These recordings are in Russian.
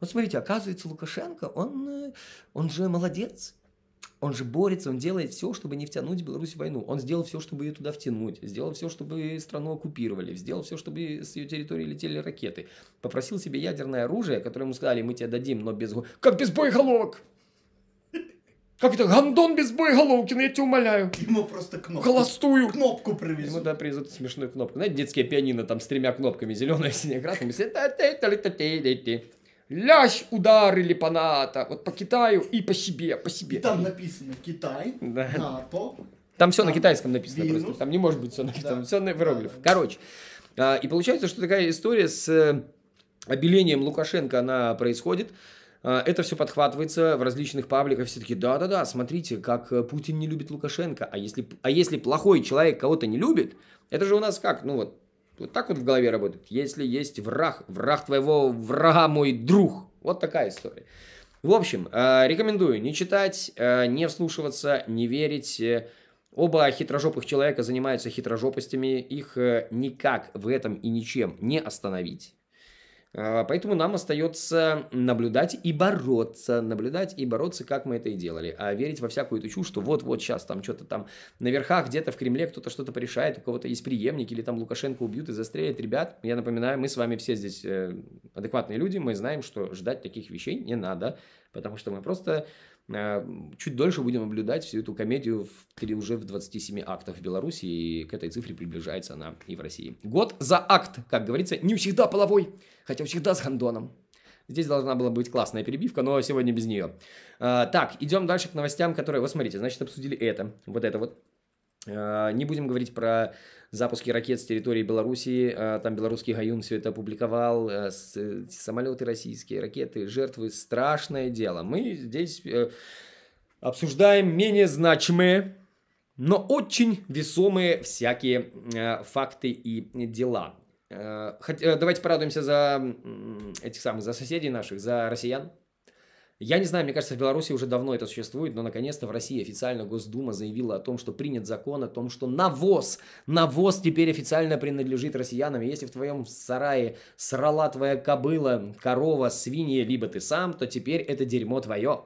Вот смотрите, оказывается, Лукашенко, он, э, он же молодец. Он же борется, он делает все, чтобы не втянуть Беларусь в войну. Он сделал все, чтобы ее туда втянуть, сделал все, чтобы страну оккупировали, сделал все, чтобы с ее территории летели ракеты. Попросил себе ядерное оружие, которое ему сказали, мы тебе дадим, но без... Как без боеголовок? Как это? Гандон без боеголовкина, ну я тебя умоляю. Ему просто кнопку. Холостую. Кнопку привезут. Ему, да, привезут смешную кнопку. Знаете, детские пианино там с тремя кнопками, зеленая, синяя, красная лясь ударили по НАТО, вот по Китаю и по себе, по себе. И там написано Китай, да. НАТО. Там все там на китайском написано вирус. просто, там не может быть все на китайском, да. все на иероглиф. Да, да, Короче, а, и получается, что такая история с э, обелением Лукашенко, она происходит. А, это все подхватывается в различных пабликах. Все таки да-да-да, смотрите, как э, Путин не любит Лукашенко. А если, а если плохой человек кого-то не любит, это же у нас как, ну вот, вот так вот в голове работает. Если есть враг, враг твоего врага мой друг. Вот такая история. В общем, э, рекомендую не читать, э, не вслушиваться, не верить. Э, оба хитрожопых человека занимаются хитрожопостями. Их никак в этом и ничем не остановить. А, поэтому нам остается наблюдать и бороться, наблюдать и бороться, как мы это и делали. А верить во всякую эту чушь, что вот-вот сейчас там что-то там на верхах, где-то в Кремле кто-то что-то порешает, у кого-то есть преемник, или там Лукашенко убьют и застрелят. Ребят, я напоминаю, мы с вами все здесь э, адекватные люди, мы знаем, что ждать таких вещей не надо потому что мы просто а, чуть дольше будем наблюдать всю эту комедию в, уже в 27 актах в Беларуси, и к этой цифре приближается она и в России. Год за акт, как говорится, не всегда половой, хотя всегда с гандоном. Здесь должна была быть классная перебивка, но сегодня без нее. А, так, идем дальше к новостям, которые... Вот смотрите, значит, обсудили это, вот это вот. Э, не будем говорить про запуски ракет с территории Белоруссии. Э, там белорусский Гаюн все это опубликовал. Э, Самолеты российские, ракеты, жертвы. Страшное дело. Мы здесь обсуждаем менее значимые, но очень весомые всякие факты и дела. Давайте порадуемся за этих самых, за соседей наших, за россиян. Я не знаю, мне кажется, в Беларуси уже давно это существует, но наконец-то в России официально Госдума заявила о том, что принят закон о том, что навоз, навоз теперь официально принадлежит россиянам. если в твоем сарае срала твоя кобыла, корова, свинья, либо ты сам, то теперь это дерьмо твое.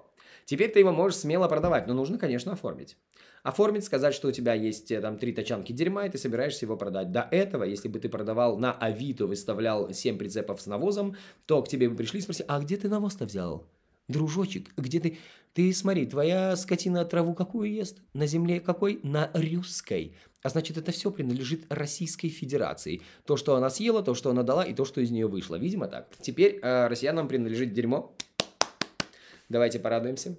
Теперь ты его можешь смело продавать, но нужно, конечно, оформить. Оформить, сказать, что у тебя есть э, там три тачанки дерьма, и ты собираешься его продать. До этого, если бы ты продавал на Авито, выставлял 7 прицепов с навозом, то к тебе бы пришли и спросили, а где ты навоз-то взял? Дружочек, где ты? Ты смотри, твоя скотина траву какую ест? На земле какой? На русской. А значит, это все принадлежит Российской Федерации. То, что она съела, то, что она дала и то, что из нее вышло. Видимо так. Теперь э, россиянам принадлежит дерьмо. Давайте порадуемся.